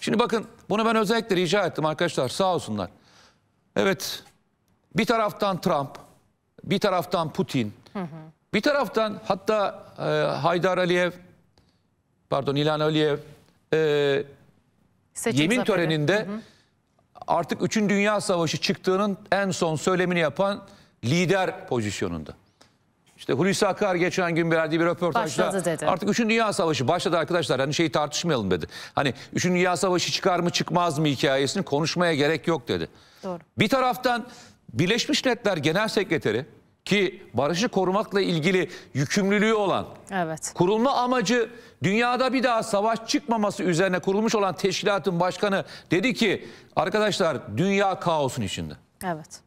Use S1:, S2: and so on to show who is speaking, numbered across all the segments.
S1: Şimdi bakın bunu ben özellikle rica ettim arkadaşlar sağ olsunlar. Evet bir taraftan Trump, bir taraftan Putin, hı hı. bir taraftan hatta e, Haydar Aliyev, pardon İlhan Aliyev e, yemin zaferi. töreninde hı hı. artık 3. Dünya Savaşı çıktığının en son söylemini yapan lider pozisyonunda. İşte Hulusi Akar geçen gün verdiği bir röportajda artık 3. Dünya Savaşı başladı arkadaşlar. Hani şeyi tartışmayalım dedi. Hani 3. Dünya Savaşı çıkar mı çıkmaz mı hikayesini konuşmaya gerek yok dedi. Doğru. Bir taraftan Birleşmiş Milletler Genel Sekreteri ki barışı korumakla ilgili yükümlülüğü olan evet. kurulma amacı dünyada bir daha savaş çıkmaması üzerine kurulmuş olan teşkilatın başkanı dedi ki arkadaşlar dünya kaosun içinde. Evet.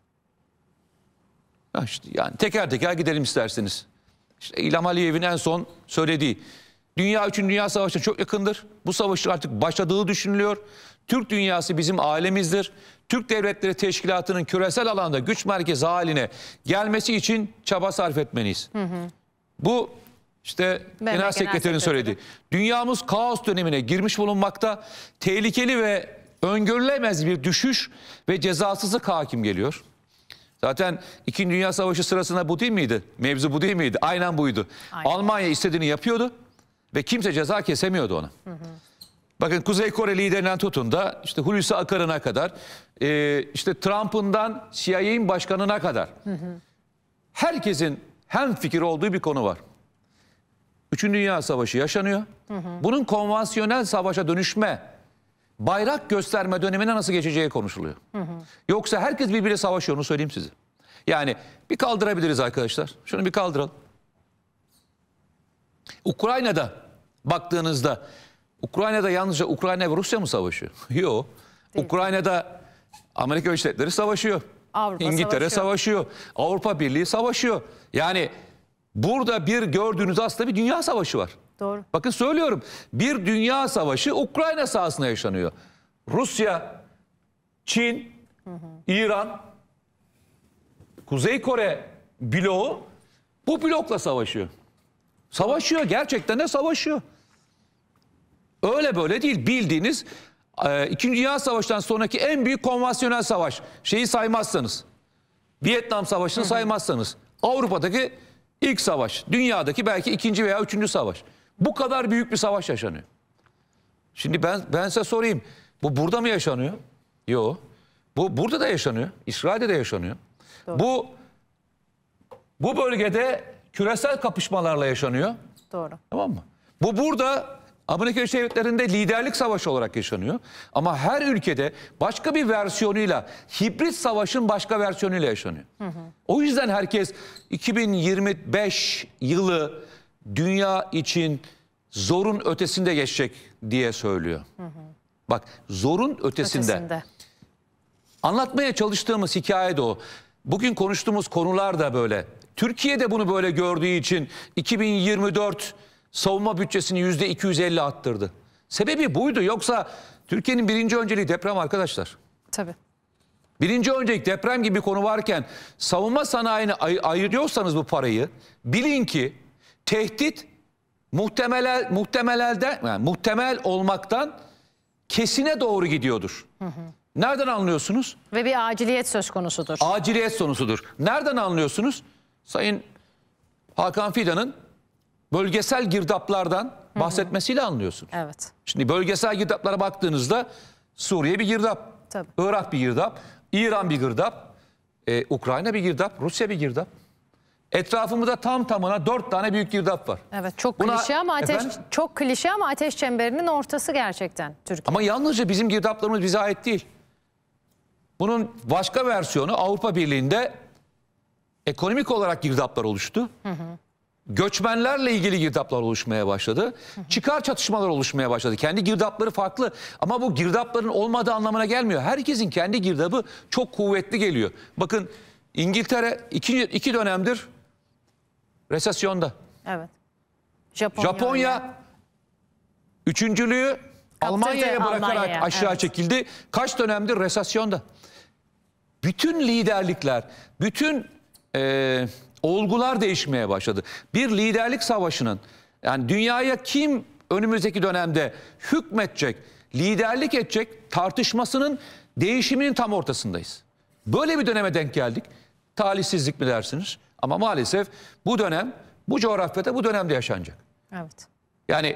S1: Ya yani teker teker gidelim isterseniz. İşte İlham Aliyev'in en son söylediği. Dünya 3. Dünya savaşı çok yakındır. Bu savaşın artık başladığı düşünülüyor. Türk dünyası bizim ailemizdir. Türk Devletleri Teşkilatı'nın küresel alanda güç merkezi haline gelmesi için çaba sarf etmeniz. Hı hı. Bu işte ben Genel Sekreterin söylediği. Dünyamız kaos dönemine girmiş bulunmakta. Tehlikeli ve öngörülemez bir düşüş ve cezasızlık hakim geliyor. Zaten İkinci Dünya Savaşı sırasında bu değil miydi? Mevzu bu değil miydi? Aynen buydu. Aynen. Almanya istediğini yapıyordu ve kimse ceza kesemiyordu ona. Bakın Kuzey Kore liderinden tutun da işte Hulusi Akar'ına kadar, e, işte Trump'ından CIA'in başkanına kadar. Hı hı. Herkesin hem fikir olduğu bir konu var. Üçüncü Dünya Savaşı yaşanıyor. Hı hı. Bunun konvansiyonel savaşa dönüşme bayrak gösterme dönemine nasıl geçeceği konuşuluyor. Hı hı. Yoksa herkes birbiriyle savaşıyor onu söyleyeyim size. Yani bir kaldırabiliriz arkadaşlar. Şunu bir kaldıralım. Ukrayna'da baktığınızda Ukrayna'da yalnızca Ukrayna ve Rusya mı savaşıyor? Yok. Ukrayna'da Amerika Devletleri savaşıyor. Avrupa İngiltere savaşıyor. savaşıyor. Avrupa Birliği savaşıyor. Yani burada bir gördüğünüz aslında bir dünya savaşı var. Doğru. Bakın söylüyorum bir dünya savaşı Ukrayna sahasında yaşanıyor. Rusya, Çin, hı hı. İran, Kuzey Kore bloğu bu blokla savaşıyor. Savaşıyor gerçekten de savaşıyor. Öyle böyle değil bildiğiniz e, İkinci Dünya Savaşı'ndan sonraki en büyük konvansiyonel savaş şeyi saymazsanız. Vietnam Savaşı'nı saymazsanız. Avrupa'daki ilk savaş, dünyadaki belki ikinci veya üçüncü savaş. Bu kadar büyük bir savaş yaşanıyor. Şimdi ben ben size sorayım. Bu burada mı yaşanıyor? Yok. Bu burada da yaşanıyor. İsrail'de de yaşanıyor. Doğru. Bu bu bölgede küresel kapışmalarla yaşanıyor. Doğru. Tamam mı? Bu burada Amerika Birleşik Devletleri'nde liderlik savaşı olarak yaşanıyor. Ama her ülkede başka bir versiyonuyla, hibrit savaşın başka versiyonuyla yaşanıyor. Hı hı. O yüzden herkes 2025 yılı dünya için zorun ötesinde geçecek diye söylüyor. Hı hı. Bak zorun ötesinde. ötesinde. Anlatmaya çalıştığımız hikaye de o. Bugün konuştuğumuz konular da böyle. Türkiye de bunu böyle gördüğü için 2024 savunma bütçesini %250 attırdı. Sebebi buydu. Yoksa Türkiye'nin birinci önceliği deprem arkadaşlar. Tabii. Birinci öncelik deprem gibi bir konu varken savunma sanayine ay ayırıyorsanız bu parayı bilin ki tehdit muhtemel muhtemelelden yani muhtemel olmaktan kesine doğru gidiyordur. Hı hı. Nereden anlıyorsunuz? Ve bir aciliyet söz konusudur. Aciliyet sonusudur. Nereden anlıyorsunuz? Sayın Hakan Fidan'ın bölgesel girdaplardan hı bahsetmesiyle anlıyorsunuz. Evet. Şimdi bölgesel girdaplara baktığınızda Suriye bir girdap, Tabii. Irak bir girdap, İran bir girdap, e, Ukrayna bir girdap, Rusya bir girdap. Etrafımızda tam tamına dört tane büyük girdap var. Evet çok Buna, klişe ama ateş efendim, çok klişe ama ateş çemberinin ortası gerçekten Türkiye. Ama yalnızca bizim girdaplarımız bize ait değil. Bunun başka versiyonu Avrupa Birliği'nde ekonomik olarak girdaplar oluştu. Hı hı. Göçmenlerle ilgili girdaplar oluşmaya başladı. Hı hı. Çıkar çatışmalar oluşmaya başladı. Kendi girdapları farklı ama bu girdapların olmadığı anlamına gelmiyor. Herkesin kendi girdabı çok kuvvetli geliyor. Bakın İngiltere iki, iki dönemdir Resesyonda. Evet. Japonya, Japonya üçüncülüğü Almanya'ya bırakarak Almanya, aşağı evet. çekildi. Kaç dönemdir resesyonda. Bütün liderlikler, bütün e, olgular değişmeye başladı. Bir liderlik savaşının yani dünyaya kim önümüzdeki dönemde hükmetcek, liderlik edecek tartışmasının değişiminin tam ortasındayız. Böyle bir döneme denk geldik. Talihsizlik mi dersiniz? Ama maalesef bu dönem bu coğrafyada bu dönemde yaşanacak. Evet. Yani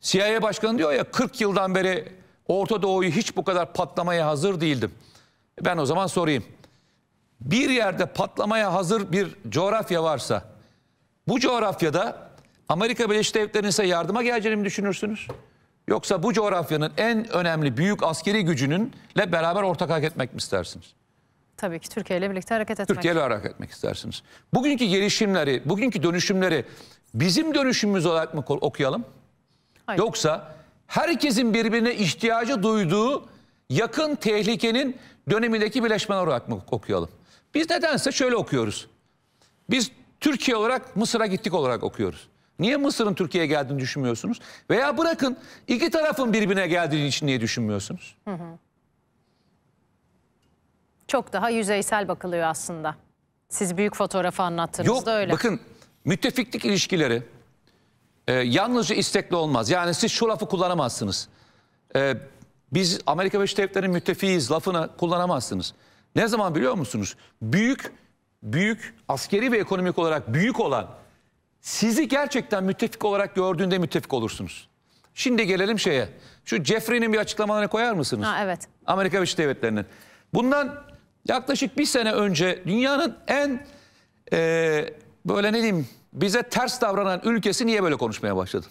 S1: CIA başkanı diyor ya 40 yıldan beri Orta Doğu'yu hiç bu kadar patlamaya hazır değildim. Ben o zaman sorayım. Bir yerde patlamaya hazır bir coğrafya varsa bu coğrafyada Amerika Birleşik Devletleri'nin ise yardıma geleceğini mi düşünürsünüz? Yoksa bu coğrafyanın en önemli büyük askeri gücününle beraber ortak hareket etmek mi istersiniz? Tabii ki Türkiye ile birlikte hareket etmek. Türkiye ile hareket etmek istersiniz. Bugünkü gelişimleri, bugünkü dönüşümleri bizim dönüşümümüz olarak mı okuyalım? Hayır. Yoksa herkesin birbirine ihtiyacı duyduğu yakın tehlikenin dönemindeki birleşmeler olarak mı okuyalım? Biz nedense şöyle okuyoruz. Biz Türkiye olarak Mısır'a gittik olarak okuyoruz. Niye Mısır'ın Türkiye'ye geldiğini düşünmüyorsunuz? Veya bırakın iki tarafın birbirine geldiği için niye düşünmüyorsunuz? Hı hı çok daha yüzeysel bakılıyor aslında. Siz büyük fotoğrafı anlattığınızda Yok, öyle. Bakın müttefiklik ilişkileri e, yalnızca istekli olmaz. Yani siz şu lafı kullanamazsınız. E, biz Amerika Birleşik Devletleri'nin müttefiğiz lafını kullanamazsınız. Ne zaman biliyor musunuz? Büyük, büyük askeri ve ekonomik olarak büyük olan sizi gerçekten müttefik olarak gördüğünde müttefik olursunuz. Şimdi gelelim şeye. Şu Jeffrey'nin bir açıklamalarını koyar mısınız? Ha, evet. Amerika Birleşik Devletleri'nin. Bundan Yaklaşık bir sene önce dünyanın en e, böyle ne diyeyim bize ters davranan ülkesi niye böyle konuşmaya başladı?